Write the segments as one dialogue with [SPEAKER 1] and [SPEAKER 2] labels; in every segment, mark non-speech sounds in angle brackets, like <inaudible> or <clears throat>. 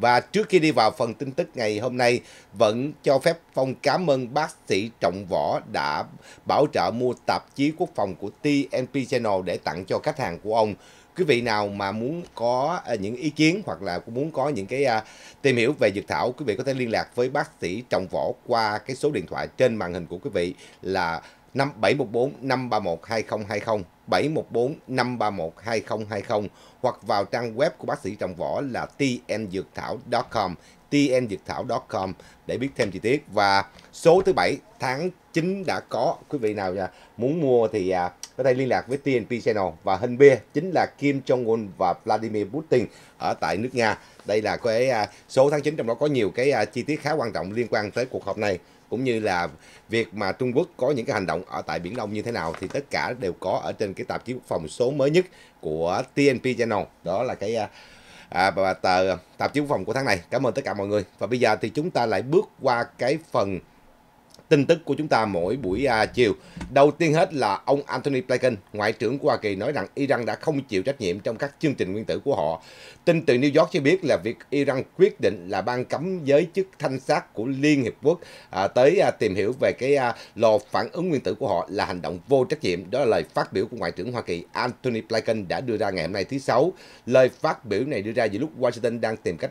[SPEAKER 1] Và trước khi đi vào phần tin tức ngày hôm nay, vẫn cho phép Phong cảm ơn bác sĩ Trọng Võ đã bảo trợ mua tạp chí quốc phòng của TNP Channel để tặng cho khách hàng của ông. Quý vị nào mà muốn có à, những ý kiến hoặc là muốn có những cái à, tìm hiểu về dược thảo, quý vị có thể liên lạc với bác sĩ Trọng Võ qua cái số điện thoại trên màn hình của quý vị là năm 5714 531 2020, 714 531 2020 hoặc vào trang web của bác sĩ Trọng Võ là tmdượcthảo.com, tmdượcthảo.com để biết thêm chi tiết. Và số thứ bảy tháng 9 đã có, quý vị nào à, muốn mua thì à, có thể liên lạc với TNP Channel và hình bia chính là Kim Jong-un và Vladimir Putin ở tại nước Nga. Đây là cái à, số tháng 9 trong đó có nhiều cái chi tiết khá quan trọng liên quan tới cuộc họp này cũng như là việc mà Trung Quốc có những cái hành động ở tại Biển Đông như thế nào thì tất cả đều có ở trên cái tạp chí quốc phòng số mới nhất của TNP Channel đó là cái à, và tờ tạp chí quốc phòng của tháng này cảm ơn tất cả mọi người và bây giờ thì chúng ta lại bước qua cái phần tin tức của chúng ta mỗi buổi à, chiều. Đầu tiên hết là ông Anthony Blinken, Ngoại trưởng của Hoa Kỳ nói rằng Iran đã không chịu trách nhiệm trong các chương trình nguyên tử của họ. Tin từ New York cho biết là việc Iran quyết định là ban cấm giới chức thanh sát của Liên Hiệp Quốc à, tới à, tìm hiểu về cái lò phản ứng nguyên tử của họ là hành động vô trách nhiệm. Đó là lời phát biểu của Ngoại trưởng Hoa Kỳ Anthony Blinken đã đưa ra ngày hôm nay thứ Sáu. Lời phát biểu này đưa ra giữa lúc Washington đang tìm cách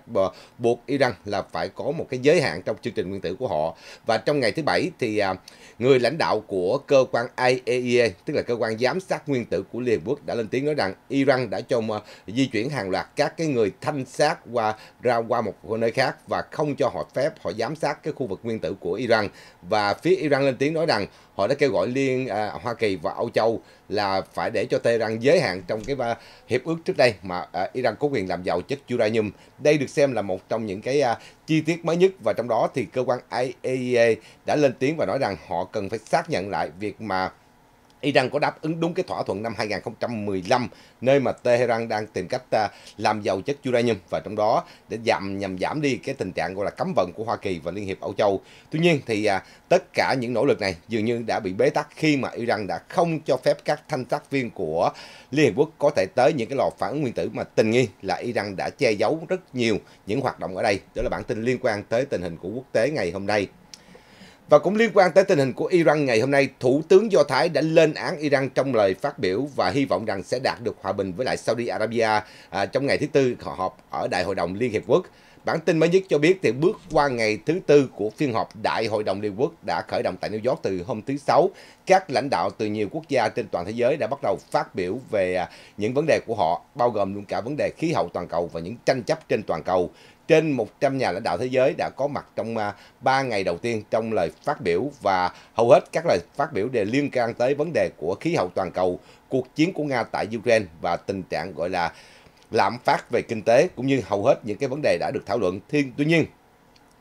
[SPEAKER 1] buộc Iran là phải có một cái giới hạn trong chương trình nguyên tử của họ. Và trong ngày thứ Bảy, thì à, người lãnh đạo của cơ quan IAEA, e tức là cơ quan giám sát nguyên tử của Liên Hợp Quốc đã lên tiếng nói rằng Iran đã cho à, di chuyển hàng loạt các cái người thanh sát qua ra qua một nơi khác và không cho họ phép họ giám sát cái khu vực nguyên tử của Iran và phía Iran lên tiếng nói rằng họ đã kêu gọi liên à, Hoa Kỳ và Âu Châu là phải để cho Tehran giới hạn trong cái à, hiệp ước trước đây mà à, Iran có quyền làm giàu chất uranium. Đây được xem là một trong những cái à, chi tiết mới nhất và trong đó thì cơ quan IAEA e đã lên tiếng và nói rằng họ cần phải xác nhận lại việc mà Iran có đáp ứng đúng cái thỏa thuận năm 2015 nơi mà Tehran đang tìm cách à, làm giàu chất uranium và trong đó để giảm nhằm giảm đi cái tình trạng gọi là cấm vận của Hoa Kỳ và Liên hiệp Âu Châu. Tuy nhiên thì à, tất cả những nỗ lực này dường như đã bị bế tắc khi mà Iran đã không cho phép các thanh sát viên của Liên hiệp quốc có thể tới những cái lò phản ứng nguyên tử mà tình nghi là Iran đã che giấu rất nhiều những hoạt động ở đây. Đó là bản tin liên quan tới tình hình của quốc tế ngày hôm nay. Và cũng liên quan tới tình hình của Iran ngày hôm nay, Thủ tướng Do Thái đã lên án Iran trong lời phát biểu và hy vọng rằng sẽ đạt được hòa bình với lại Saudi Arabia à, trong ngày thứ Tư họp ở Đại hội đồng Liên Hiệp Quốc. Bản tin mới nhất cho biết thì bước qua ngày thứ tư của phiên họp Đại hội đồng Liên Quốc đã khởi động tại New York từ hôm thứ Sáu. Các lãnh đạo từ nhiều quốc gia trên toàn thế giới đã bắt đầu phát biểu về à, những vấn đề của họ, bao gồm luôn cả vấn đề khí hậu toàn cầu và những tranh chấp trên toàn cầu trên 100 nhà lãnh đạo thế giới đã có mặt trong 3 à, ngày đầu tiên trong lời phát biểu và hầu hết các lời phát biểu đều liên quan tới vấn đề của khí hậu toàn cầu, cuộc chiến của Nga tại Ukraine và tình trạng gọi là lạm phát về kinh tế cũng như hầu hết những cái vấn đề đã được thảo luận. Thiên, tuy nhiên,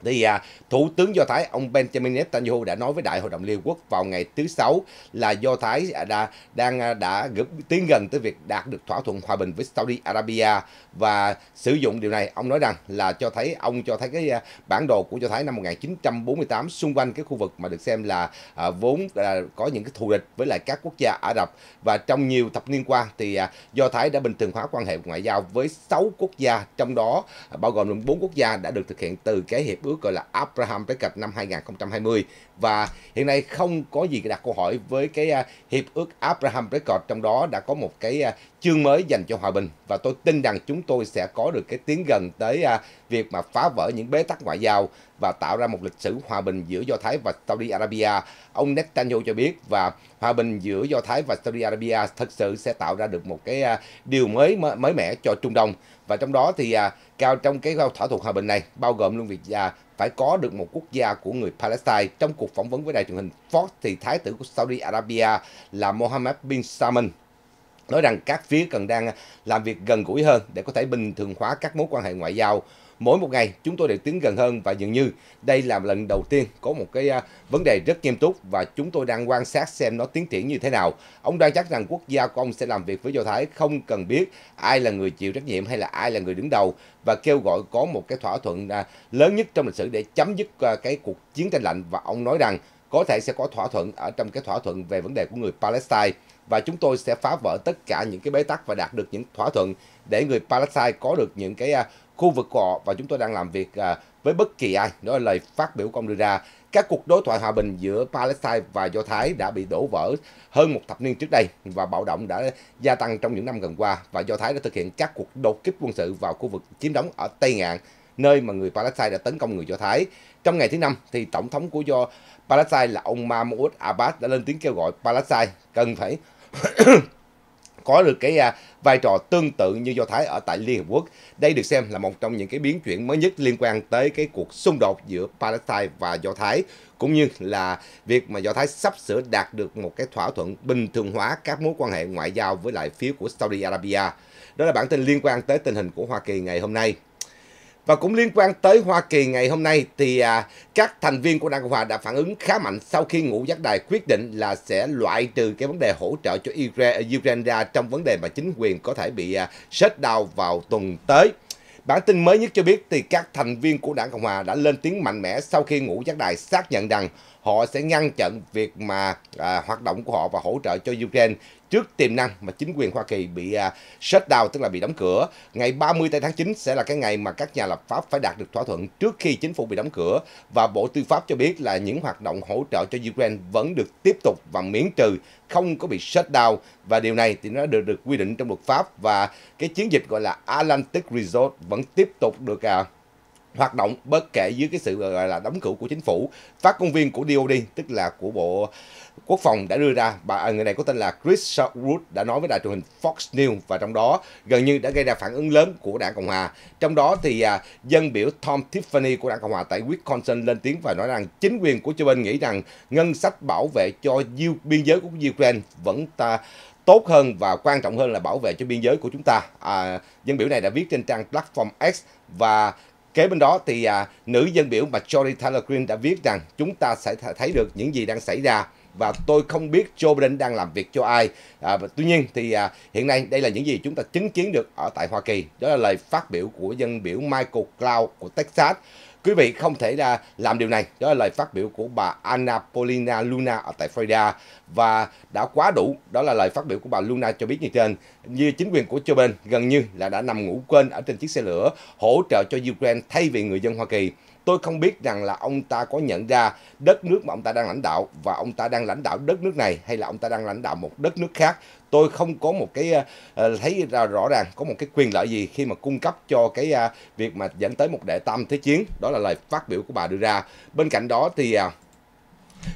[SPEAKER 1] thì à, Thủ tướng Do Thái ông Benjamin Netanyahu đã nói với Đại hội đồng Liên Hợp Quốc vào ngày thứ Sáu là Do Thái đã đang à, đã tiến gần tới việc đạt được thỏa thuận hòa bình với Saudi Arabia và sử dụng điều này ông nói rằng là cho thấy ông cho thấy cái à, bản đồ của Do Thái năm 1948 xung quanh cái khu vực mà được xem là à, vốn à, có những cái thù địch với lại các quốc gia Ả Rập và trong nhiều thập niên qua thì à, Do Thái đã bình thường hóa quan hệ ngoại giao với 6 quốc gia trong đó à, bao gồm bốn quốc gia đã được thực hiện từ cái hiệp ước gọi là Abraham Đề Cập năm 2020 và hiện nay không có gì đặt câu hỏi với cái à, hiệp ước Abraham Đề trong đó đã có một cái à, chương mới dành cho hòa bình và tôi tin rằng chúng tôi sẽ có được cái tiến gần tới à, việc mà phá vỡ những bế tắc ngoại giao và tạo ra một lịch sử hòa bình giữa Do Thái và Saudi Arabia. Ông Netanyahu cho biết và hòa bình giữa Do Thái và Saudi Arabia thật sự sẽ tạo ra được một cái điều mới mới mẻ cho Trung Đông và trong đó thì à, cao trong cái thỏa thuận hòa bình này bao gồm luôn việc à, phải có được một quốc gia của người Palestine. Trong cuộc phỏng vấn với đài truyền hình Fox thì thái tử của Saudi Arabia là Mohammed bin Salman nói rằng các phía cần đang làm việc gần gũi hơn để có thể bình thường hóa các mối quan hệ ngoại giao Mỗi một ngày chúng tôi đều tiến gần hơn và dường như đây là lần đầu tiên có một cái à, vấn đề rất nghiêm túc và chúng tôi đang quan sát xem nó tiến triển như thế nào. Ông đoan chắc rằng quốc gia của ông sẽ làm việc với Do Thái không cần biết ai là người chịu trách nhiệm hay là ai là người đứng đầu và kêu gọi có một cái thỏa thuận à, lớn nhất trong lịch sử để chấm dứt à, cái cuộc chiến tranh lạnh và ông nói rằng có thể sẽ có thỏa thuận ở trong cái thỏa thuận về vấn đề của người Palestine và chúng tôi sẽ phá vỡ tất cả những cái bế tắc và đạt được những thỏa thuận để người Palestine có được những cái à, khu vực của họ và chúng tôi đang làm việc à, với bất kỳ ai. Đó là lời phát biểu của ông đưa ra. Các cuộc đối thoại hòa bình giữa Palestine và Do Thái đã bị đổ vỡ hơn một thập niên trước đây và bạo động đã gia tăng trong những năm gần qua và Do Thái đã thực hiện các cuộc đột kích quân sự vào khu vực chiếm đóng ở Tây Ngạn nơi mà người Palestine đã tấn công người Do Thái. Trong ngày thứ năm, thì Tổng thống của Do Palestine là ông Mahmoud Abbas đã lên tiếng kêu gọi Palestine cần phải <coughs> có được cái à, vai trò tương tự như Do Thái ở tại Liên hợp Quốc. Đây được xem là một trong những cái biến chuyển mới nhất liên quan tới cái cuộc xung đột giữa Palestine và Do Thái, cũng như là việc mà Do Thái sắp sửa đạt được một cái thỏa thuận bình thường hóa các mối quan hệ ngoại giao với lại phía của Saudi Arabia. Đó là bản tin liên quan tới tình hình của Hoa Kỳ ngày hôm nay. Và cũng liên quan tới Hoa Kỳ ngày hôm nay thì à, các thành viên của Đảng Cộng Hòa đã phản ứng khá mạnh sau khi ngũ giác đài quyết định là sẽ loại trừ cái vấn đề hỗ trợ cho à, Ukraine ra trong vấn đề mà chính quyền có thể bị à, shutdown vào tuần tới. Bản tin mới nhất cho biết thì các thành viên của Đảng Cộng Hòa đã lên tiếng mạnh mẽ sau khi ngũ giác đài xác nhận rằng họ sẽ ngăn chặn việc mà à, hoạt động của họ và hỗ trợ cho Ukraine trước tiềm năng mà chính quyền Hoa Kỳ bị à, shutdown tức là bị đóng cửa. Ngày 30 tháng 9 sẽ là cái ngày mà các nhà lập pháp phải đạt được thỏa thuận trước khi chính phủ bị đóng cửa và Bộ Tư pháp cho biết là những hoạt động hỗ trợ cho Ukraine vẫn được tiếp tục và miễn trừ không có bị shutdown và điều này thì nó được được quy định trong luật pháp và cái chiến dịch gọi là Atlantic Resort vẫn tiếp tục được à, hoạt động bất kể dưới cái sự gọi là đóng cửa của chính phủ. Phát công viên của DOD, tức là của Bộ Quốc phòng đã đưa ra, bà à, người này có tên là Chris Sherwood đã nói với đài truyền hình Fox News và trong đó gần như đã gây ra phản ứng lớn của đảng Cộng Hòa. Trong đó thì à, dân biểu Tom Tiffany của đảng Cộng Hòa tại Wisconsin lên tiếng và nói rằng chính quyền của Joe Biden nghĩ rằng ngân sách bảo vệ cho biên giới của Ukraine vẫn ta tốt hơn và quan trọng hơn là bảo vệ cho biên giới của chúng ta. À, dân biểu này đã viết trên trang Platform X và Kế bên đó thì à, nữ dân biểu mà Jody Taylor Green đã viết rằng chúng ta sẽ thấy được những gì đang xảy ra và tôi không biết Joe Biden đang làm việc cho ai. À, tuy nhiên thì à, hiện nay đây là những gì chúng ta chứng kiến được ở tại Hoa Kỳ. Đó là lời phát biểu của dân biểu Michael Cloud của Texas. Quý vị không thể ra làm điều này. Đó là lời phát biểu của bà Anna Polina Luna ở tại Florida và đã quá đủ. Đó là lời phát biểu của bà Luna cho biết như trên. Như chính quyền của Joe Biden gần như là đã nằm ngủ quên ở trên chiếc xe lửa hỗ trợ cho Ukraine thay vì người dân Hoa Kỳ. Tôi không biết rằng là ông ta có nhận ra đất nước mà ông ta đang lãnh đạo và ông ta đang lãnh đạo đất nước này hay là ông ta đang lãnh đạo một đất nước khác. Tôi không có một cái ờ, ờ, thấy ra rõ ràng có một cái quyền lợi gì khi mà cung cấp cho cái ờ, việc mà dẫn tới một đệ tam thế chiến. Đó là lời phát biểu của bà đưa ra. Bên cạnh đó thì uh,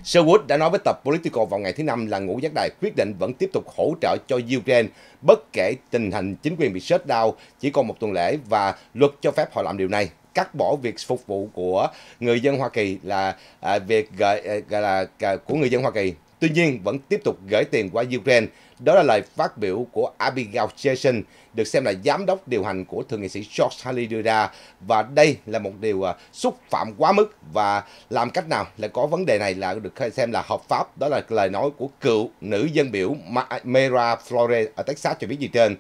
[SPEAKER 1] Sherwood đã nói với tập Politico vào ngày thứ Năm là ngũ giác đài quyết định vẫn tiếp tục hỗ trợ cho Ukraine bất kể tình hình chính quyền bị shutdown chỉ còn một tuần lễ và luật cho phép họ làm điều này cắt bỏ việc phục vụ của người dân Hoa Kỳ là à, việc gọi, à, gọi là à, của người dân Hoa Kỳ. Tuy nhiên, vẫn tiếp tục gửi tiền qua Ukraine. Đó là lời phát biểu của Abigail Jackson, được xem là giám đốc điều hành của thượng nghị sĩ George Haley đưa ra. Và đây là một điều à, xúc phạm quá mức và làm cách nào là có vấn đề này là được xem là hợp pháp. Đó là lời nói của cựu nữ dân biểu Mara Flores ở Texas cho biết gì trên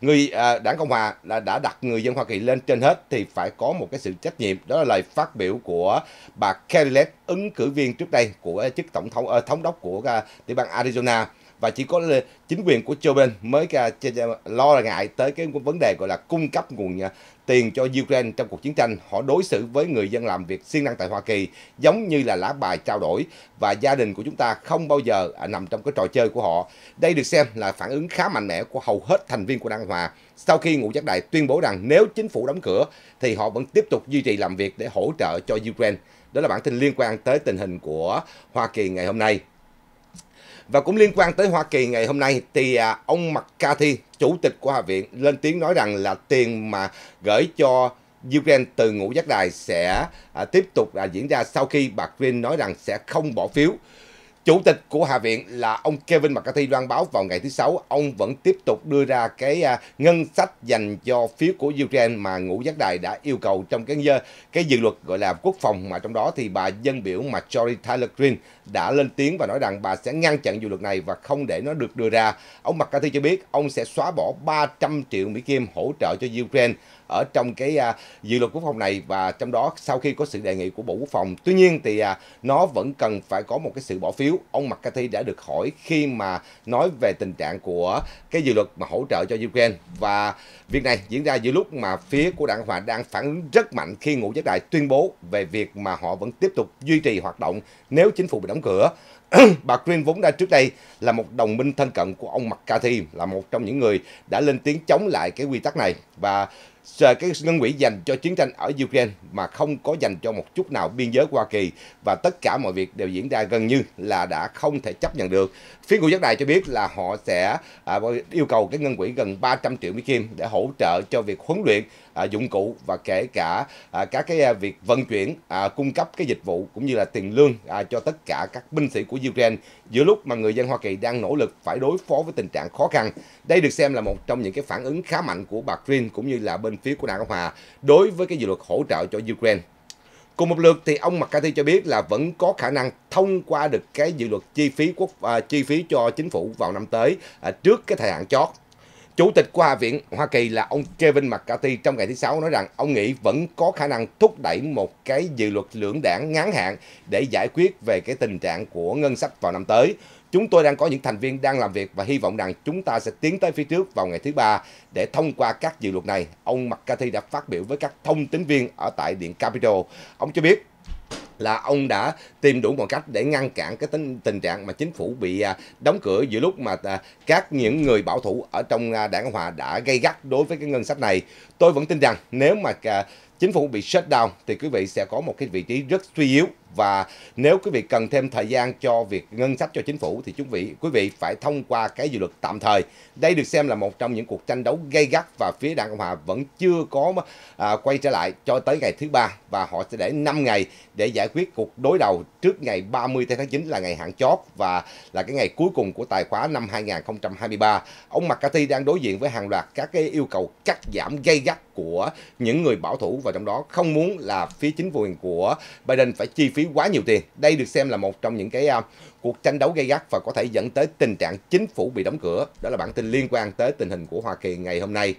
[SPEAKER 1] người à, đảng Cộng hòa là đã đặt người dân Hoa Kỳ lên trên hết thì phải có một cái sự trách nhiệm. Đó là lời phát biểu của bà Kelly ứng cử viên trước đây của chức tổng thống ờ, thống đốc của à, tiểu bang Arizona và chỉ có chính quyền của Joe Biden mới lo ngại tới cái vấn đề gọi là cung cấp nguồn à, tiền cho Ukraine trong cuộc chiến tranh. Họ đối xử với người dân làm việc siêng năng tại Hoa Kỳ giống như là lá bài trao đổi và gia đình của chúng ta không bao giờ à, nằm trong cái trò chơi của họ. Đây được xem là phản ứng khá mạnh mẽ của hầu hết thành viên của Đảng Hòa sau khi Ngũ Giác Đại tuyên bố rằng nếu chính phủ đóng cửa thì họ vẫn tiếp tục duy trì làm việc để hỗ trợ cho Ukraine. Đó là bản tin liên quan tới tình hình của Hoa Kỳ ngày hôm nay. Và cũng liên quan tới Hoa Kỳ ngày hôm nay thì à, ông McCarthy, chủ tịch của Hạ viện, lên tiếng nói rằng là tiền mà gửi cho Ukraine từ ngũ giác đài sẽ à, tiếp tục à, diễn ra sau khi bà Green nói rằng sẽ không bỏ phiếu. Chủ tịch của Hạ viện là ông Kevin McCarthy loan báo vào ngày thứ Sáu, ông vẫn tiếp tục đưa ra cái à, ngân sách dành cho phiếu của Ukraine mà ngũ giác đài đã yêu cầu trong cái cái dự luật gọi là quốc phòng mà trong đó thì bà dân biểu mà Jory Taylor đã lên tiếng và nói rằng bà sẽ ngăn chặn dự luật này và không để nó được đưa ra. Ông McCarthy cho biết ông sẽ xóa bỏ 300 triệu Mỹ Kim hỗ trợ cho Ukraine ở trong cái à, dự luật quốc phòng này và trong đó sau khi có sự đề nghị của Bộ Quốc phòng. Tuy nhiên thì à, nó vẫn cần phải có một cái sự bỏ phiếu. Ông McCarthy đã được hỏi khi mà nói về tình trạng của cái dự luật mà hỗ trợ cho Ukraine và việc này diễn ra giữa lúc mà phía của đảng Hòa đang phản ứng rất mạnh khi ngũ giác đại tuyên bố về việc mà họ vẫn tiếp tục duy trì hoạt động nếu chính phủ bị đóng cửa. <clears throat> bà Green vốn đã trước đây là một đồng minh thân cận của ông McCarthy, là một trong những người đã lên tiếng chống lại cái quy tắc này. Và cái ngân quỹ dành cho chiến tranh ở Ukraine mà không có dành cho một chút nào biên giới Hoa Kỳ và tất cả mọi việc đều diễn ra gần như là đã không thể chấp nhận được. Phía Ngũ Giác Đài cho biết là họ sẽ à, yêu cầu cái ngân quỹ gần 300 triệu Mỹ Kim để hỗ trợ cho việc huấn luyện à, dụng cụ và kể cả à, các cái việc vận chuyển cung cấp cái dịch vụ cũng như là tiền lương cho tất cả các binh sĩ của Ukraine giữa lúc mà người dân Hoa Kỳ đang nỗ lực phải đối phó với tình trạng khó khăn. Đây được xem là một trong những cái phản ứng khá mạnh của bà Green cũng như là bên bên phía của Đảng Cộng Hòa đối với cái dự luật hỗ trợ cho Ukraine. Cùng một lượt thì ông McCarthy cho biết là vẫn có khả năng thông qua được cái dự luật chi phí quốc uh, chi phí cho chính phủ vào năm tới uh, trước cái thời hạn chót. Chủ tịch của Hạ viện Hoa Kỳ là ông Kevin McCarthy trong ngày thứ Sáu nói rằng ông nghĩ vẫn có khả năng thúc đẩy một cái dự luật lưỡng đảng ngắn hạn để giải quyết về cái tình trạng của ngân sách vào năm tới. Chúng tôi đang có những thành viên đang làm việc và hy vọng rằng chúng ta sẽ tiến tới phía trước vào ngày thứ ba để thông qua các dự luật này. Ông McCarthy đã phát biểu với các thông tín viên ở tại Điện Capitol. Ông cho biết là ông đã tìm đủ mọi cách để ngăn cản cái tính, tình trạng mà chính phủ bị à, đóng cửa giữa lúc mà à, các những người bảo thủ ở trong à, đảng Hòa đã gây gắt đối với cái ngân sách này. Tôi vẫn tin rằng nếu mà chính phủ bị shut down thì quý vị sẽ có một cái vị trí rất suy yếu và nếu quý vị cần thêm thời gian cho việc ngân sách cho chính phủ thì chúng vị quý vị phải thông qua cái dự luật tạm thời. Đây được xem là một trong những cuộc tranh đấu gay gắt và phía Đảng Cộng hòa vẫn chưa có à, quay trở lại cho tới ngày thứ ba và họ sẽ để 5 ngày để giải quyết cuộc đối đầu trước ngày 30 tháng 9 là ngày hạn chót và là cái ngày cuối cùng của tài khóa năm 2023. Ông McCarthy đang đối diện với hàng loạt các cái yêu cầu cắt giảm gay gắt của những người bảo thủ và trong đó không muốn là phía chính quyền của Biden phải chi phí phí quá nhiều tiền. Đây được xem là một trong những cái uh, cuộc tranh đấu gay gắt và có thể dẫn tới tình trạng chính phủ bị đóng cửa. Đó là bản tin liên quan tới tình hình của Hoa Kỳ ngày hôm nay.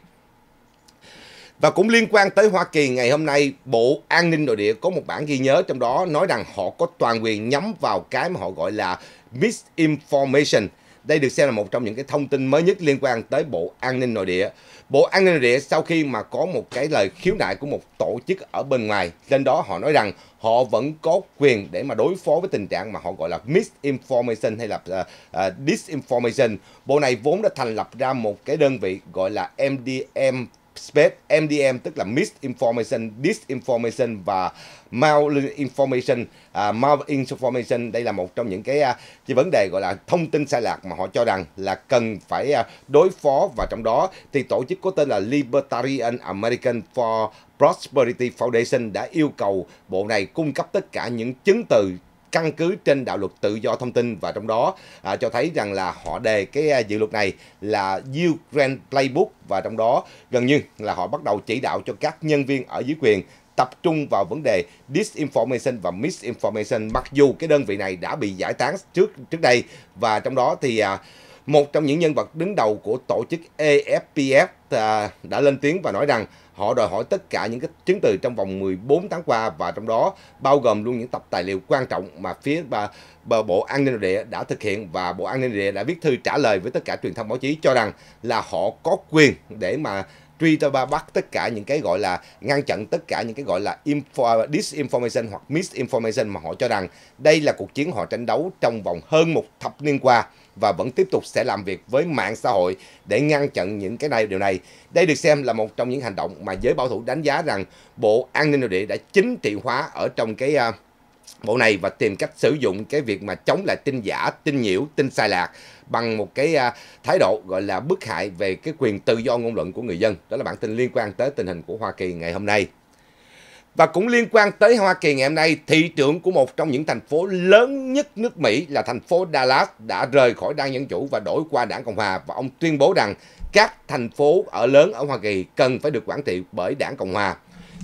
[SPEAKER 1] Và cũng liên quan tới Hoa Kỳ ngày hôm nay, Bộ An ninh Nội địa có một bản ghi nhớ trong đó nói rằng họ có toàn quyền nhắm vào cái mà họ gọi là misinformation. Đây được xem là một trong những cái thông tin mới nhất liên quan tới Bộ An ninh Nội địa. Bộ An ninh nội địa sau khi mà có một cái lời khiếu nại của một tổ chức ở bên ngoài, trên đó họ nói rằng họ vẫn có quyền để mà đối phó với tình trạng mà họ gọi là misinformation hay là uh, uh, disinformation. Bộ này vốn đã thành lập ra một cái đơn vị gọi là MDM Space MDM tức là Misinformation, Disinformation và Malinformation, uh, Malinformation đây là một trong những cái uh, cái vấn đề gọi là thông tin sai lạc mà họ cho rằng là cần phải uh, đối phó và trong đó thì tổ chức có tên là Libertarian American for Prosperity Foundation đã yêu cầu bộ này cung cấp tất cả những chứng từ căn cứ trên đạo luật tự do thông tin và trong đó à, cho thấy rằng là họ đề cái à, dự luật này là Ukraine Playbook và trong đó gần như là họ bắt đầu chỉ đạo cho các nhân viên ở dưới quyền tập trung vào vấn đề disinformation và misinformation mặc dù cái đơn vị này đã bị giải tán trước trước đây và trong đó thì à, một trong những nhân vật đứng đầu của tổ chức AFPF à, đã lên tiếng và nói rằng họ đòi hỏi tất cả những cái chứng từ trong vòng 14 tháng qua và trong đó bao gồm luôn những tập tài liệu quan trọng mà phía bà, bà Bộ An ninh Nội địa đã thực hiện và Bộ An ninh Nội địa đã viết thư trả lời với tất cả truyền thông báo chí cho rằng là họ có quyền để mà truy tố ba bắt tất cả những cái gọi là ngăn chặn tất cả những cái gọi là info, disinformation hoặc misinformation mà họ cho rằng đây là cuộc chiến họ tranh đấu trong vòng hơn một thập niên qua và vẫn tiếp tục sẽ làm việc với mạng xã hội để ngăn chặn những cái này điều này. Đây được xem là một trong những hành động mà giới bảo thủ đánh giá rằng Bộ An ninh Nội địa đã chính trị hóa ở trong cái uh, bộ này và tìm cách sử dụng cái việc mà chống lại tin giả, tin nhiễu, tin sai lạc bằng một cái à, thái độ gọi là bức hại về cái quyền tự do ngôn luận của người dân. Đó là bản tin liên quan tới tình hình của Hoa Kỳ ngày hôm nay. Và cũng liên quan tới Hoa Kỳ ngày hôm nay, thị trưởng của một trong những thành phố lớn nhất nước Mỹ là thành phố Dallas đã rời khỏi đảng Dân Chủ và đổi qua đảng Cộng Hòa và ông tuyên bố rằng các thành phố ở lớn ở Hoa Kỳ cần phải được quản trị bởi đảng Cộng Hòa.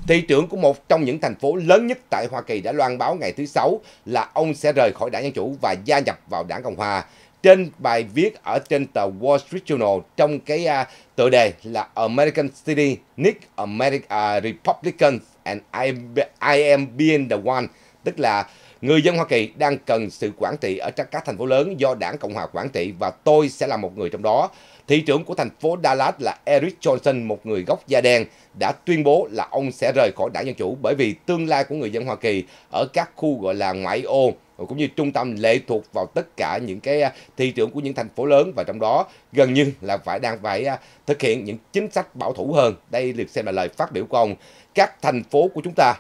[SPEAKER 1] Thị trưởng của một trong những thành phố lớn nhất tại Hoa Kỳ đã loan báo ngày thứ Sáu là ông sẽ rời khỏi đảng Dân Chủ và gia nhập vào đảng Cộng Hòa. Trên bài viết ở trên tờ Wall Street Journal trong cái uh, tựa đề là American City Nick American Republicans and I, I am being the one. Tức là người dân Hoa Kỳ đang cần sự quản trị ở các thành phố lớn do đảng Cộng hòa quản trị và tôi sẽ là một người trong đó thị trưởng của thành phố Dallas là Eric Johnson, một người gốc da đen, đã tuyên bố là ông sẽ rời khỏi đảng Dân Chủ bởi vì tương lai của người dân Hoa Kỳ ở các khu gọi là ngoại ô cũng như trung tâm lệ thuộc vào tất cả những cái à, thị trưởng của những thành phố lớn và trong đó gần như là phải đang phải à, thực hiện những chính sách bảo thủ hơn. Đây được xem là lời phát biểu của ông. Các thành phố của chúng ta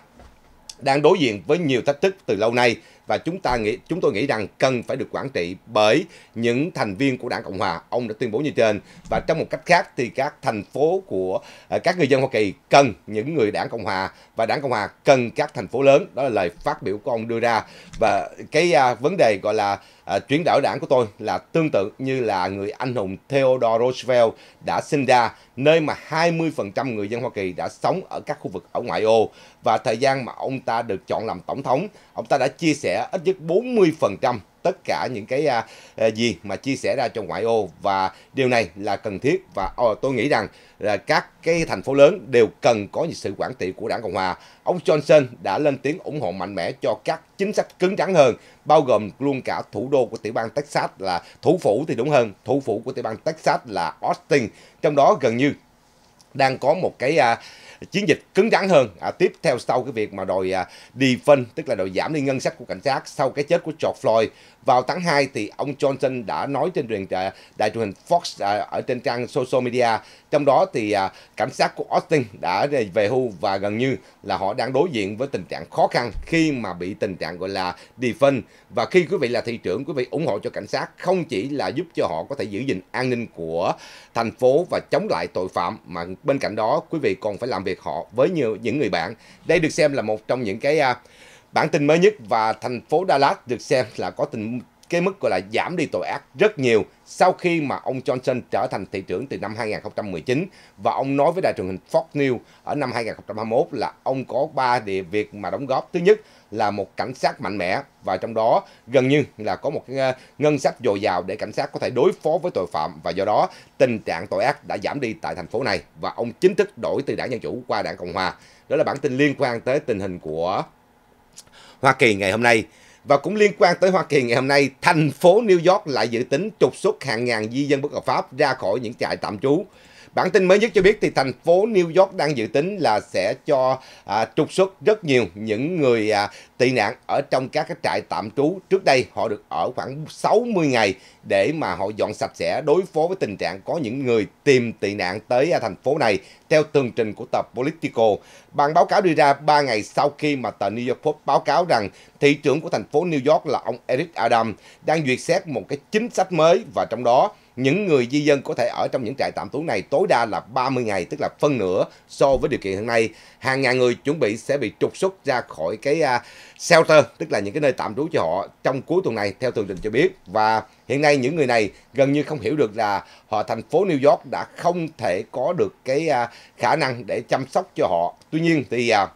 [SPEAKER 1] đang đối diện với nhiều thách thức từ lâu nay và chúng ta nghĩ chúng tôi nghĩ rằng cần phải được quản trị bởi những thành viên của Đảng Cộng hòa. Ông đã tuyên bố như trên và trong một cách khác thì các thành phố của à, các người dân Hoa Kỳ cần những người Đảng Cộng hòa và Đảng Cộng hòa cần các thành phố lớn. Đó là lời phát biểu của ông đưa ra và cái à, vấn đề gọi là à, chuyển đảo đảng của tôi là tương tự như là người anh hùng Theodore Roosevelt đã sinh ra nơi mà 20% người dân Hoa Kỳ đã sống ở các khu vực ở ngoại ô và thời gian mà ông ta được chọn làm tổng thống, ông ta đã chia sẻ ít nhất 40% tất cả những cái à, à, gì mà chia sẻ ra trong ngoại ô và điều này là cần thiết và ờ, tôi nghĩ rằng là các cái thành phố lớn đều cần có những sự quản trị của đảng Cộng Hòa. Ông Johnson đã lên tiếng ủng hộ mạnh mẽ cho các chính sách cứng rắn hơn, bao gồm luôn cả thủ đô của tiểu bang Texas là thủ phủ thì đúng hơn, thủ phủ của tiểu bang Texas là Austin, trong đó gần như đang có một cái uh, chiến dịch cứng rắn hơn à, tiếp theo sau cái việc mà đòi à, đi phân tức là đòi giảm đi ngân sách của cảnh sát sau cái chết của George Floyd vào tháng 2 thì ông Johnson đã nói trên truyền đài, đài truyền hình Fox à, ở trên trang social media trong đó thì à, cảnh sát của Austin đã về hưu và gần như là họ đang đối diện với tình trạng khó khăn khi mà bị tình trạng gọi là đi phân và khi quý vị là thị trưởng quý vị ủng hộ cho cảnh sát không chỉ là giúp cho họ có thể giữ gìn an ninh của thành phố và chống lại tội phạm mà bên cạnh đó quý vị còn phải làm việc họ với nhiều những người bạn. Đây được xem là một trong những cái uh, bản tin mới nhất và thành phố Dallas được xem là có tình cái mức gọi là giảm đi tội ác rất nhiều sau khi mà ông Johnson trở thành thị trưởng từ năm 2019 và ông nói với đài truyền hình Fox News ở năm 2021 là ông có ba địa việc mà đóng góp. Thứ nhất là một cảnh sát mạnh mẽ và trong đó gần như là có một cái ờ, ngân sách dồi dào để cảnh sát có thể đối phó với tội phạm và do đó tình trạng tội ác đã giảm đi tại thành phố này và ông chính thức đổi từ đảng Dân Chủ qua đảng Cộng Hòa. Đó là bản tin liên quan tới tình hình của Hoa Kỳ ngày hôm nay. Và cũng liên quan tới Hoa Kỳ ngày hôm nay, thành phố New York lại dự tính trục xuất hàng ngàn di dân bất hợp pháp ra khỏi những trại tạm trú Bản tin mới nhất cho biết thì thành phố New York đang dự tính là sẽ cho à, trục xuất rất nhiều những người à, tị nạn ở trong các cái trại tạm trú. Trước đây họ được ở khoảng 60 ngày để mà họ dọn sạch sẽ đối phó với tình trạng có những người tìm tị nạn tới à, thành phố này theo tường trình của tờ Politico. Bản báo cáo đưa ra 3 ngày sau khi mà tờ New York Post báo cáo rằng thị trưởng của thành phố New York là ông Eric Adams đang duyệt xét một cái chính sách mới và trong đó những người di dân có thể ở trong những trại tạm trú này tối đa là 30 ngày, tức là phân nửa so với điều kiện hiện nay. Hàng ngàn người chuẩn bị sẽ bị trục xuất ra khỏi cái uh, shelter, tức là những cái nơi tạm trú cho họ trong cuối tuần này, theo tường trình cho biết. Và hiện nay những người này gần như không hiểu được là họ thành phố New York đã không thể có được cái uh, khả năng để chăm sóc cho họ. Tuy nhiên thì uh,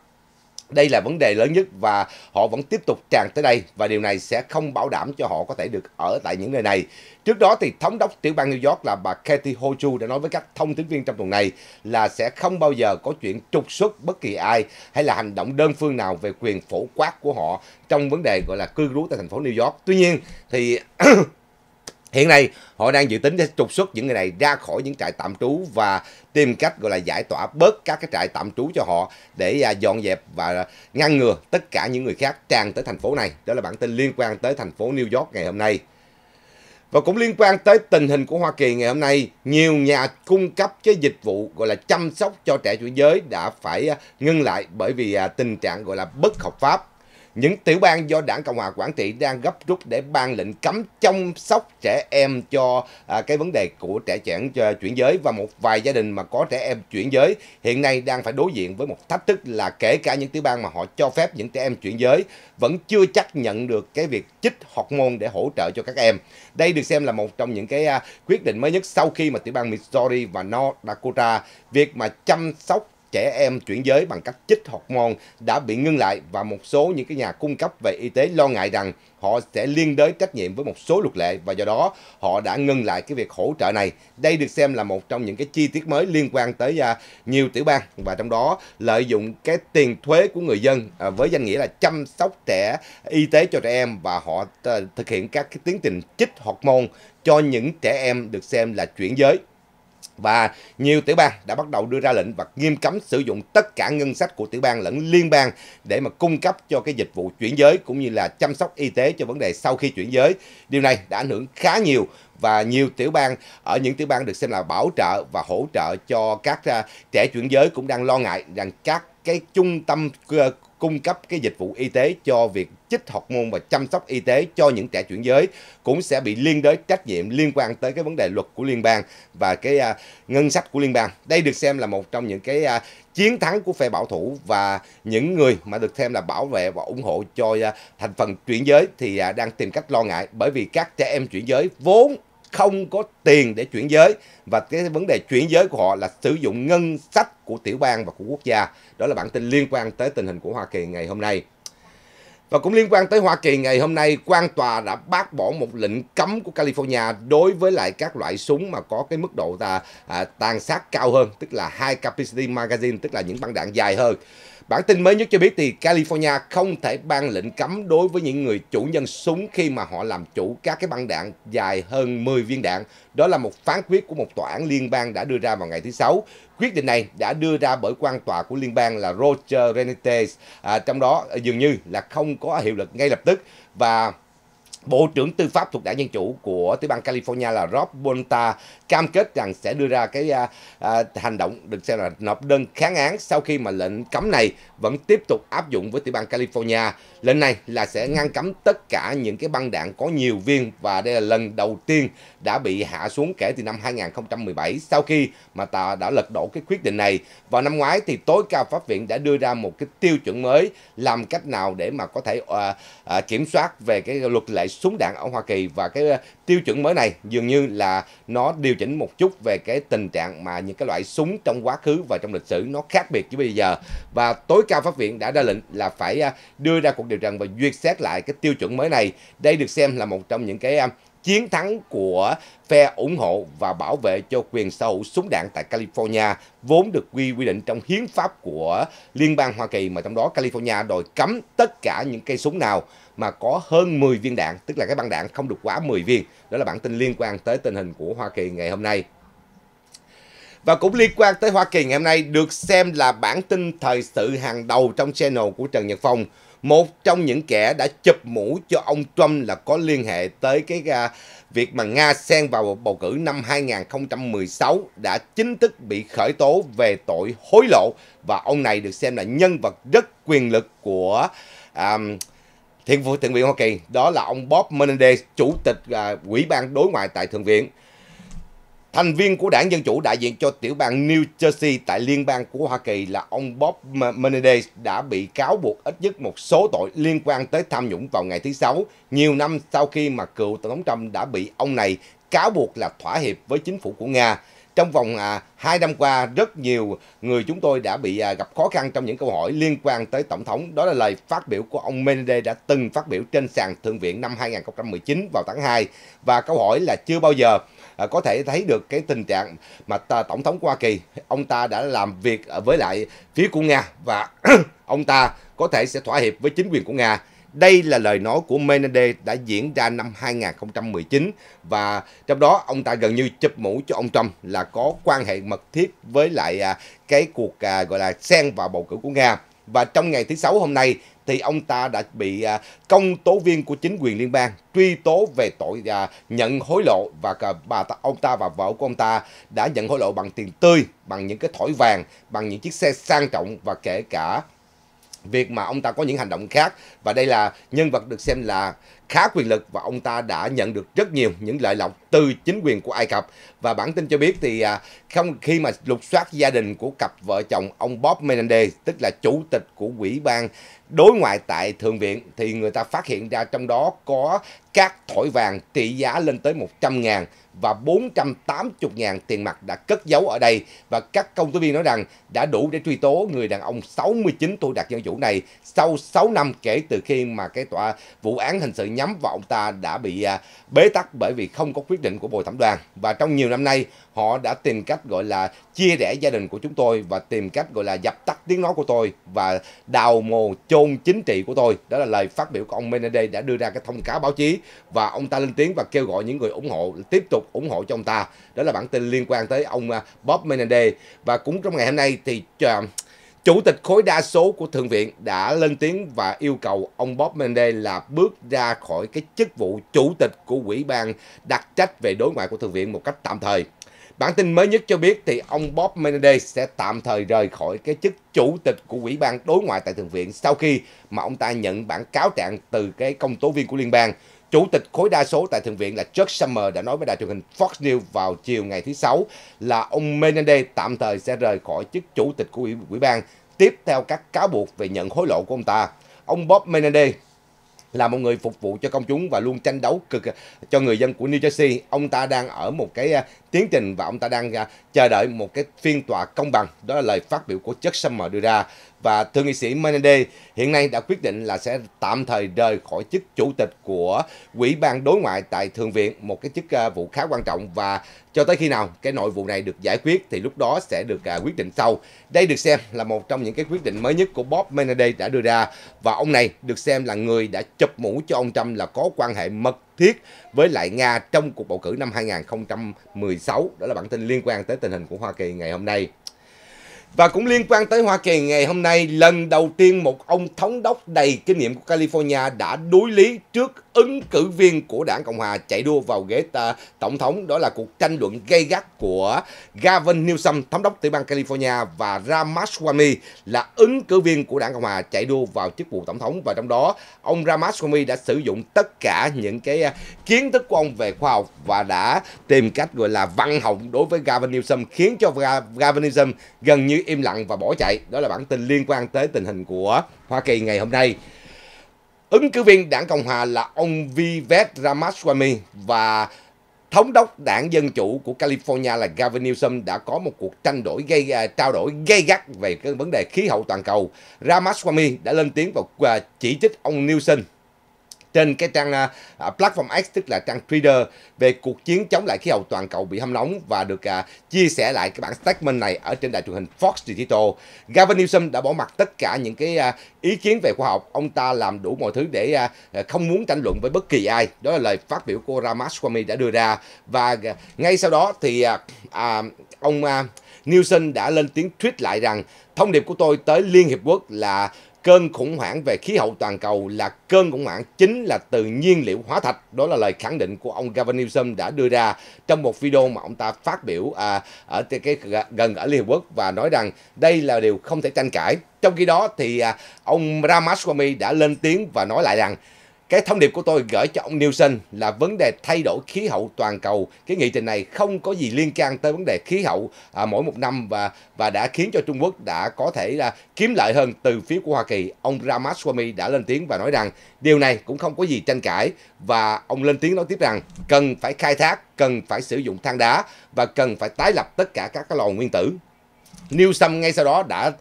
[SPEAKER 1] đây là vấn đề lớn nhất và họ vẫn tiếp tục tràn tới đây và điều này sẽ không bảo đảm cho họ có thể được ở tại những nơi này. Trước đó thì thống đốc tiểu bang New York là bà Kathy Hochul đã nói với các thông tín viên trong tuần này là sẽ không bao giờ có chuyện trục xuất bất kỳ ai hay là hành động đơn phương nào về quyền phổ quát của họ trong vấn đề gọi là cư trú tại thành phố New York. Tuy nhiên thì <clears throat> Hiện nay, họ đang dự tính để trục xuất những người này ra khỏi những trại tạm trú và tìm cách gọi là giải tỏa bớt các cái trại tạm trú cho họ để à, dọn dẹp và ngăn ngừa tất cả những người khác tràn tới thành phố này. Đó là bản tin liên quan tới thành phố New York ngày hôm nay. Và cũng liên quan tới tình hình của Hoa Kỳ ngày hôm nay, nhiều nhà cung cấp cái dịch vụ gọi là chăm sóc cho trẻ chuyển giới đã phải à, ngưng lại bởi vì à, tình trạng gọi là bất hợp pháp những tiểu bang do đảng Cộng hòa quản trị đang gấp rút để ban lệnh cấm chăm sóc trẻ em cho à, cái vấn đề của trẻ trẻ chuyển giới và một vài gia đình mà có trẻ em chuyển giới hiện nay đang phải đối diện với một thách thức là kể cả những tiểu bang mà họ cho phép những trẻ em chuyển giới vẫn chưa chắc nhận được cái việc chích hormone để hỗ trợ cho các em. Đây được xem là một trong những cái à, quyết định mới nhất sau khi mà tiểu bang Missouri và North Dakota việc mà chăm sóc trẻ em chuyển giới bằng cách chích môn đã bị ngưng lại và một số những cái nhà cung cấp về y tế lo ngại rằng họ sẽ liên đới trách nhiệm với một số luật lệ và do đó họ đã ngưng lại cái việc hỗ trợ này. Đây được xem là một trong những cái chi tiết mới liên quan tới à, nhiều tiểu bang và trong đó lợi dụng cái tiền thuế của người dân à, với danh nghĩa là chăm sóc trẻ y tế cho trẻ em và họ à, thực hiện các cái tiến trình chích môn cho những trẻ em được xem là chuyển giới và nhiều tiểu bang đã bắt đầu đưa ra lệnh và nghiêm cấm sử dụng tất cả ngân sách của tiểu bang lẫn liên bang để mà cung cấp cho cái dịch vụ chuyển giới cũng như là chăm sóc y tế cho vấn đề sau khi chuyển giới. Điều này đã ảnh hưởng khá nhiều và nhiều tiểu bang ở những tiểu bang được xem là bảo trợ và hỗ trợ cho các à, trẻ chuyển giới cũng đang lo ngại rằng các cái trung tâm ờ, cung cấp cái dịch vụ y tế cho việc chích học môn và chăm sóc y tế cho những trẻ chuyển giới cũng sẽ bị liên đới trách nhiệm liên quan tới cái vấn đề luật của liên bang và cái à, ngân sách của liên bang. Đây được xem là một trong những cái à, chiến thắng của phe bảo thủ và những người mà được thêm là bảo vệ và ủng hộ cho à, thành phần chuyển giới thì à, đang tìm cách lo ngại bởi vì các trẻ em chuyển giới vốn không có tiền để chuyển giới và cái vấn đề chuyển giới của họ là sử dụng ngân sách của tiểu bang và của quốc gia. Đó là bản tin liên quan tới tình hình của Hoa Kỳ ngày hôm nay. Và cũng liên quan tới Hoa Kỳ ngày hôm nay, quan tòa đã bác bỏ một lệnh cấm của California đối với lại các loại súng mà có cái mức độ à, tàn sát cao hơn, tức là high capacity magazine, tức là những băng đạn dài hơn. Bản tin mới nhất cho biết thì California không thể ban lệnh cấm đối với những người chủ nhân súng khi mà họ làm chủ các cái băng đạn dài hơn 10 viên đạn. Đó là một phán quyết của một tòa án liên bang đã đưa ra vào ngày thứ Sáu. Quyết định này đã đưa ra bởi quan tòa của liên bang là Roger Benitez, à, trong đó à, dường như là không có hiệu lực ngay lập tức và Bộ trưởng Tư pháp thuộc đảng Dân Chủ của tiểu bang California là Rob Bonta cam kết rằng sẽ đưa ra cái à, à, hành động được xem là nộp đơn kháng án sau khi mà lệnh cấm này vẫn tiếp tục áp dụng với tiểu bang California. Lệnh này là sẽ ngăn cấm tất cả những cái băng đạn có nhiều viên và đây là lần đầu tiên đã bị hạ xuống kể từ năm 2017 sau khi mà ta đã lật đổ cái quyết định này. Vào năm ngoái thì tối cao pháp viện đã đưa ra một cái tiêu chuẩn mới làm cách nào để mà có thể uh, uh, kiểm soát về cái luật lệ súng đạn ở Hoa Kỳ và cái tiêu chuẩn mới này dường như là nó điều chỉnh một chút về cái tình trạng mà những cái loại súng trong quá khứ và trong lịch sử nó khác biệt với bây giờ và tối cao pháp viện đã ra lệnh là phải à, đưa ra cuộc điều trần và duyệt xét lại cái tiêu chuẩn mới này đây được xem là một trong những cái à, chiến thắng của phe ủng hộ và bảo vệ cho quyền sở hữu súng đạn tại California vốn được quy quy định trong hiến pháp của liên bang Hoa Kỳ mà trong đó California đòi cấm tất cả những cây súng nào mà có hơn 10 viên đạn, tức là cái băng đạn không được quá 10 viên. Đó là bản tin liên quan tới tình hình của Hoa Kỳ ngày hôm nay. Và cũng liên quan tới Hoa Kỳ ngày hôm nay được xem là bản tin thời sự hàng đầu trong channel của Trần Nhật Phong một trong những kẻ đã chụp mũ cho ông Trump là có liên hệ tới cái uh, việc mà Nga xen vào bầu cử năm 2016 đã chính thức bị khởi tố về tội hối lộ và ông này được xem là nhân vật rất quyền lực của um, Thượng viện Hoa Kỳ, đó là ông Bob Menendez, chủ tịch uh, Ủy ban đối ngoại tại Thượng viện. Thành viên của đảng Dân Chủ đại diện cho tiểu bang New Jersey tại liên bang của Hoa Kỳ là ông Bob Menendez đã bị cáo buộc ít nhất một số tội liên quan tới tham nhũng vào ngày thứ Sáu, nhiều năm sau khi mà cựu Tổng thống Trump đã bị ông này cáo buộc là thỏa hiệp với chính phủ của Nga trong vòng à, 2 năm qua rất nhiều người chúng tôi đã bị à, gặp khó khăn trong những câu hỏi liên quan tới Tổng thống. Đó là lời phát biểu của ông Menendez đã từng phát biểu trên sàn Thượng viện năm 2019 vào tháng 2. Và câu hỏi là chưa bao giờ à, có thể thấy được cái tình trạng mà ta, Tổng thống Hoa Kỳ, ông ta đã làm việc à, với lại phía của Nga và <clears throat> ông ta có thể sẽ thỏa hiệp với chính quyền của Nga đây là lời nói của Menendez đã diễn ra năm 2019 và trong đó ông ta gần như chụp mũ cho ông Trump là có quan hệ mật thiết với lại à, cái cuộc à, gọi là xen vào bầu cử của Nga. Và trong ngày thứ Sáu hôm nay thì ông ta đã bị à, công tố viên của chính quyền liên bang truy tố về tội nhận hối lộ và bà ta, ông ta và vợ của ông ta đã nhận hối lộ bằng tiền tươi, bằng những cái thỏi vàng, bằng những chiếc xe sang trọng và kể cả việc mà ông ta có những hành động khác và đây là nhân vật được xem là khá quyền lực và ông ta đã nhận được rất nhiều những lợi lộc từ chính quyền của Ai Cập. Và bản tin cho biết thì à, không khi mà lục soát gia đình của cặp vợ chồng ông Bob Menendez, tức là chủ tịch của quỹ ban đối ngoại tại Thượng viện, thì người ta phát hiện ra trong đó có các thỏi vàng trị giá lên tới 100 ngàn và 480 ngàn tiền mặt đã cất giấu ở đây và các công tố viên nói rằng đã đủ để truy tố người đàn ông 69 tuổi đạt dân chủ này sau 6 năm kể từ khi mà cái tòa vụ án hình sự nhắm vào ông ta đã bị à, bế tắc bởi vì không có quyết định của bồi thẩm đoàn. Và trong nhiều năm nay, họ đã tìm cách gọi là chia rẽ gia đình của chúng tôi và tìm cách gọi là dập tắt tiếng nói của tôi và đào mồ chôn chính trị của tôi. Đó là lời phát biểu của ông Menendez đã đưa ra cái thông cáo báo chí và ông ta lên tiếng và kêu gọi những người ủng hộ tiếp tục ủng hộ cho ông ta. Đó là bản tin liên quan tới ông à, Bob Menendez và cũng trong ngày hôm nay thì à, Chủ tịch khối đa số của Thượng viện đã lên tiếng và yêu cầu ông Bob Menendez là bước ra khỏi cái chức vụ chủ tịch của Ủy ban đặc trách về đối ngoại của Thượng viện một cách tạm thời. Bản tin mới nhất cho biết thì ông Bob Menendez sẽ tạm thời rời khỏi cái chức chủ tịch của Ủy ban đối ngoại tại Thượng viện sau khi mà ông ta nhận bản cáo trạng từ cái công tố viên của liên bang Chủ tịch khối đa số tại Thượng viện là Chuck Schumer đã nói với đài truyền hình Fox News vào chiều ngày thứ Sáu là ông Menendez tạm thời sẽ rời khỏi chức chủ tịch của ủy, ban tiếp theo các cáo buộc về nhận hối lộ của ông ta. Ông Bob Menendez là một người phục vụ cho công chúng và luôn tranh đấu cực cho người dân của New Jersey. Ông ta đang ở một cái à, tiến trình và ông ta đang à, chờ đợi một cái phiên tòa công bằng. Đó là lời phát biểu của Chuck Schumer đưa ra và thượng nghị sĩ Menendez hiện nay đã quyết định là sẽ tạm thời rời khỏi chức chủ tịch của Ủy ban đối ngoại tại Thượng viện, một cái chức ờ, vụ khá quan trọng và cho tới khi nào cái nội vụ này được giải quyết thì lúc đó sẽ được ờ, quyết định sau. Đây được xem là một trong những cái quyết định mới nhất của Bob Menendez đã đưa ra và ông này được xem là người đã chụp mũ cho ông Trump là có quan hệ mật thiết với lại Nga trong cuộc bầu cử năm 2016. Đó là bản tin liên quan tới tình hình của Hoa Kỳ ngày hôm nay. Và cũng liên quan tới Hoa Kỳ ngày hôm nay, lần đầu tiên một ông thống đốc đầy kinh nghiệm của California đã đối lý trước ứng cử viên của đảng Cộng Hòa chạy đua vào ghế tổng thống. Đó là cuộc tranh luận gay gắt của Gavin Newsom, thống đốc tiểu bang California và Ramaswamy là ứng cử viên của đảng Cộng Hòa chạy đua vào chức vụ tổng thống. Và trong đó, ông Ramaswamy đã sử dụng tất cả những cái à, kiến thức của ông về khoa học và đã tìm cách gọi là văn hỏng đối với Gavin Newsom khiến cho Gavin Newsom gần như im lặng và bỏ chạy. Đó là bản tin liên quan tới tình hình của Hoa Kỳ ngày hôm nay. Ứng cử viên đảng Cộng Hòa là ông Vivek Ramaswamy và thống đốc đảng Dân Chủ của California là Gavin Newsom đã có một cuộc tranh đổi gây uh, trao đổi gây gắt về cái vấn đề khí hậu toàn cầu. Ramaswamy đã lên tiếng và à, chỉ trích ông Newsom trên cái trang uh, platform X tức là trang Twitter về cuộc chiến chống lại khí hậu toàn cầu bị hâm nóng và được uh, chia sẻ lại cái bản statement này ở trên đài truyền hình Fox Digital. Gavin Newsom đã bỏ mặt tất cả những cái uh, ý kiến về khoa học. Ông ta làm đủ mọi thứ để uh, không muốn tranh luận với bất kỳ ai. Đó là lời phát biểu của Ramaswamy đã đưa ra và uh, ngay sau đó thì uh, ông uh, Newsom đã lên tiếng tweet lại rằng thông điệp của tôi tới Liên Hiệp Quốc là cơn khủng hoảng về khí hậu toàn cầu là cơn khủng hoảng chính là từ nhiên liệu hóa thạch. Đó là lời khẳng định của ông Gavin Newsom đã đưa ra trong một video mà ông ta phát biểu à, ở cái gần ở Liên Hợp Quốc và nói rằng đây là điều không thể tranh cãi. Trong khi đó thì à, ông Ramaswamy đã lên tiếng và nói lại rằng cái thông điệp của tôi gửi cho ông Nielsen là vấn đề thay đổi khí hậu toàn cầu. Cái nghị trình này không có gì liên can tới vấn đề khí hậu à, mỗi một năm và và đã khiến cho Trung Quốc đã có thể là kiếm lợi hơn từ phía của Hoa Kỳ. Ông Ramaswamy đã lên tiếng và nói rằng điều này cũng không có gì tranh cãi và ông lên tiếng nói tiếp rằng cần phải khai thác, cần phải sử dụng than đá và cần phải tái lập tất cả các cái lò nguyên tử. Newsom ngay sau đó đã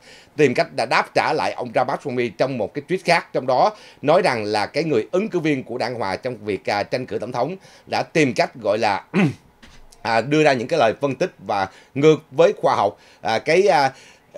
[SPEAKER 1] tìm cách đã đáp trả lại ông Ramaswamy trong một cái tweet khác trong đó nói rằng là cái người ứng cử viên của đảng Hòa trong việc à, tranh cử tổng thống đã tìm cách gọi là <clears throat> à, đưa ra những cái lời phân tích và ngược với khoa học à, cái à,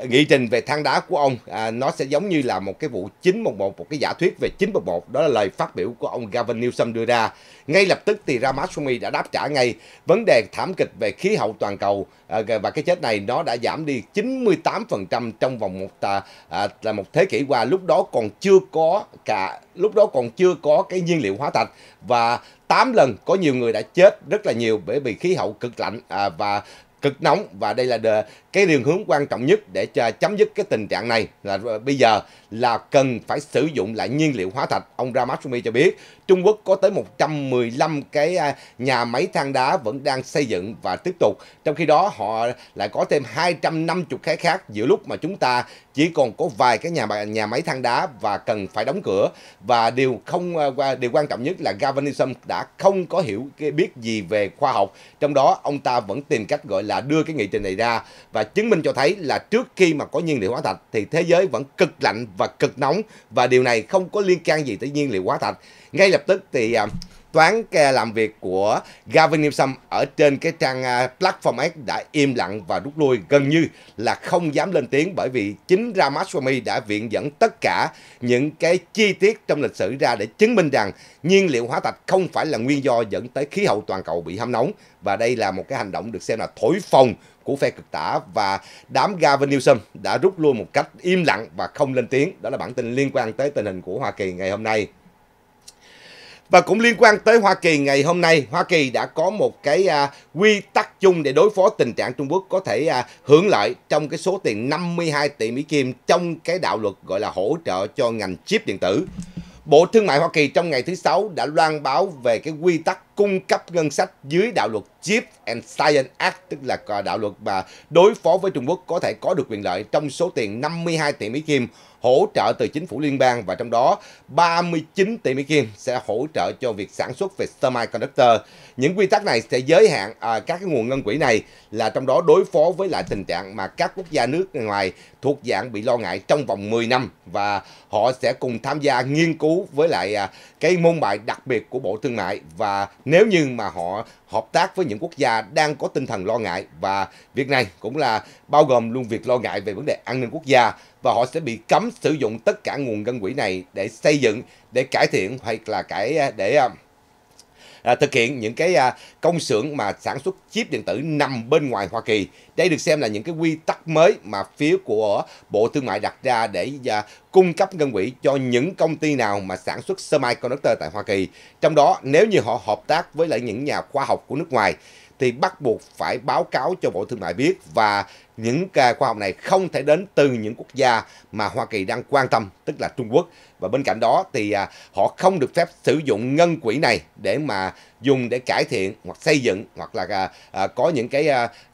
[SPEAKER 1] nghị trình về thang đá của ông à, nó sẽ giống như là một cái vụ 911 một cái giả thuyết về 911 đó là lời phát biểu của ông Gavin Newsom đưa ra ngay lập tức thì Ramaswamy đã đáp trả ngay vấn đề thảm kịch về khí hậu toàn cầu à, và cái chết này nó đã giảm đi 98% trong vòng một à, à, là một thế kỷ qua lúc đó còn chưa có cả lúc đó còn chưa có cái nhiên liệu hóa thạch và 8 lần có nhiều người đã chết rất là nhiều bởi vì khí hậu cực lạnh à, và cực nóng và đây là cái đường hướng quan trọng nhất để cho chấm dứt cái tình trạng này là ờ, bây giờ là cần phải sử dụng lại nhiên liệu hóa thạch. Ông Ramaswamy cho biết Trung Quốc có tới 115 cái nhà máy than đá vẫn đang xây dựng và tiếp tục. Trong khi đó họ lại có thêm 250 cái khác giữa lúc mà chúng ta chỉ còn có vài cái nhà nhà máy than đá và cần phải đóng cửa và điều không ờ, điều quan trọng nhất là Galvanism đã không có hiểu biết gì về khoa học. Trong đó ông ta vẫn tìm cách gọi là đưa cái nghị trình này ra và chứng minh cho thấy là trước khi mà có nhiên liệu hóa thạch thì thế giới vẫn cực lạnh và cực nóng và điều này không có liên can gì tới nhiên liệu hóa thạch. Ngay lập tức thì à, toán làm việc của Gavin Newsom ở trên cái trang à, platform X đã im lặng và rút lui gần như là không dám lên tiếng bởi vì chính Ramaswamy đã viện dẫn tất cả những cái chi tiết trong lịch sử ra để chứng minh rằng nhiên liệu hóa thạch không phải là nguyên do dẫn tới khí hậu toàn cầu bị hâm nóng và đây là một cái hành động được xem là thổi phồng của phe cực tả và đám Gavin Newsom đã rút lui một cách im lặng và không lên tiếng. Đó là bản tin liên quan tới tình hình của Hoa Kỳ ngày hôm nay. Và cũng liên quan tới Hoa Kỳ ngày hôm nay, Hoa Kỳ đã có một cái à, quy tắc chung để đối phó tình trạng Trung Quốc có thể à, hưởng lợi trong cái số tiền 52 tỷ Mỹ Kim trong cái đạo luật gọi là hỗ trợ cho ngành chip điện tử. Bộ Thương mại Hoa Kỳ trong ngày thứ Sáu đã loan báo về cái quy tắc cung cấp ngân sách dưới đạo luật Chip and Science Act, tức là à, đạo luật mà đối phó với Trung Quốc có thể có được quyền lợi trong số tiền 52 tỷ Mỹ Kim hỗ trợ từ chính phủ liên bang và trong đó 39 tỷ Mỹ Kim sẽ hỗ trợ cho việc sản xuất về semiconductor. Những quy tắc này sẽ giới hạn à, các cái nguồn ngân quỹ này là trong đó đối phó với lại tình trạng mà các quốc gia nước ngoài thuộc dạng bị lo ngại trong vòng 10 năm và họ sẽ cùng tham gia nghiên cứu với lại à, cái môn bài đặc biệt của Bộ Thương mại và nếu như mà họ hợp tác với những quốc gia đang có tinh thần lo ngại và việc này cũng là bao gồm luôn việc lo ngại về vấn đề an ninh quốc gia và họ sẽ bị cấm sử dụng tất cả nguồn ngân quỹ này để xây dựng, để cải thiện hoặc là cải à, để à, À, thực hiện những cái à, công xưởng mà sản xuất chip điện tử nằm bên ngoài Hoa Kỳ. Đây được xem là những cái quy tắc mới mà phía của Bộ Thương mại đặt ra để à, cung cấp ngân quỹ cho những công ty nào mà sản xuất semiconductor tại Hoa Kỳ. Trong đó nếu như họ hợp tác với lại những nhà khoa học của nước ngoài thì bắt buộc phải báo cáo cho Bộ Thương mại biết và những khoa học này không thể đến từ những quốc gia mà Hoa Kỳ đang quan tâm, tức là Trung Quốc. Và bên cạnh đó thì à, họ không được phép sử dụng ngân quỹ này để mà dùng để cải thiện hoặc xây dựng hoặc là à, à, có những cái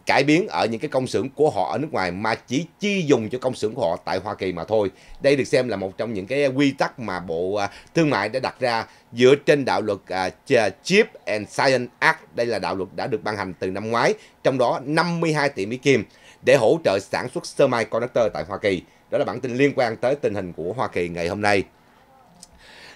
[SPEAKER 1] cải biến ở những cái công xưởng của họ ở nước ngoài mà chỉ chi dùng cho công xưởng của họ tại Hoa Kỳ mà thôi. Đây được xem là một trong những cái quy tắc mà Bộ Thương mại đã đặt ra dựa trên đạo luật Chip and Science Act. Đây là đạo luật đã được ban hành từ năm ngoái, trong đó 52 tỷ Mỹ Kim để hỗ trợ sản xuất semiconductor tại Hoa Kỳ. Đó là bản tin liên quan tới tình hình của Hoa Kỳ ngày hôm nay.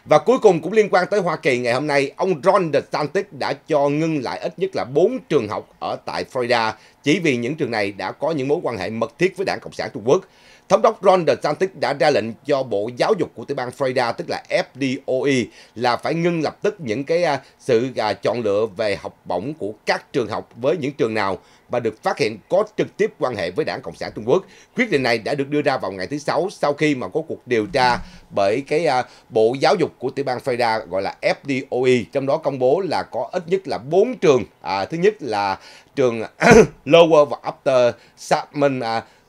[SPEAKER 1] Và cuối cùng cũng liên quan tới Hoa Kỳ ngày hôm nay, ông Ron DeSantis đã cho ngưng lại ít nhất là 4 trường học ở tại Florida chỉ vì những trường này đã có những mối quan hệ mật thiết với đảng Cộng sản Trung Quốc. Thống đốc Ron DeSantis đã ra lệnh cho Bộ Giáo dục của tiểu bang Florida, tức là FDOE, là phải ngưng lập tức những cái à, sự à, chọn lựa về học bổng của các trường học với những trường nào mà được phát hiện có trực tiếp quan hệ với đảng Cộng sản Trung Quốc. Quyết định này đã được đưa ra vào ngày thứ Sáu sau khi mà có cuộc điều tra bởi cái à, Bộ Giáo dục của tiểu bang Florida gọi là FDOE, trong đó công bố là có ít nhất là 4 trường. À, thứ nhất là trường <coughs> Lower và Upper Salmon uh,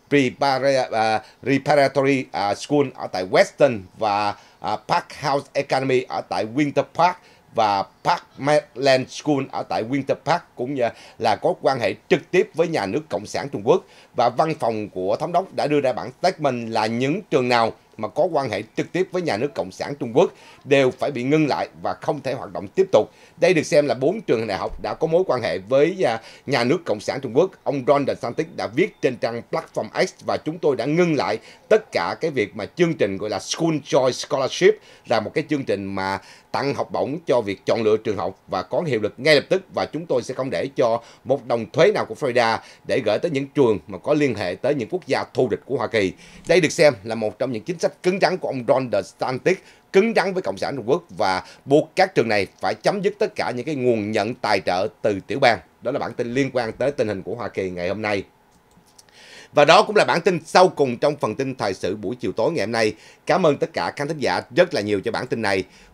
[SPEAKER 1] Preparatory School ở tại Western và Park House Academy ở tại Winter Park và Park Madland School ở tại Winter Park cũng như là có quan hệ trực tiếp với nhà nước Cộng sản Trung Quốc và văn phòng của thống đốc đã đưa ra bản statement là những trường nào mà có quan hệ trực tiếp với nhà nước Cộng sản Trung Quốc đều phải bị ngưng lại và không thể hoạt động tiếp tục. Đây được xem là bốn trường đại học đã có mối quan hệ với à, nhà nước Cộng sản Trung Quốc. Ông Ron DeSantis đã viết trên trang Platform X và chúng tôi đã ngưng lại tất cả cái việc mà chương trình gọi là School Choice Scholarship là một cái chương trình mà tặng học bổng cho việc chọn lựa trường học và có hiệu lực ngay lập tức và chúng tôi sẽ không để cho một đồng thuế nào của Florida để gửi tới những trường mà có liên hệ tới những quốc gia thù địch của Hoa Kỳ. Đây được xem là một trong những chính sách cứng rắn của ông Ron DeSantis cứng rắn với Cộng sản Trung Quốc và buộc các trường này phải chấm dứt tất cả những cái nguồn nhận tài trợ từ tiểu bang. Đó là bản tin liên quan tới tình hình của Hoa Kỳ ngày hôm nay. Và đó cũng là bản tin sau cùng trong phần tin thời sự buổi chiều tối ngày hôm nay. Cảm ơn tất cả khán thính giả rất là nhiều cho bản tin này.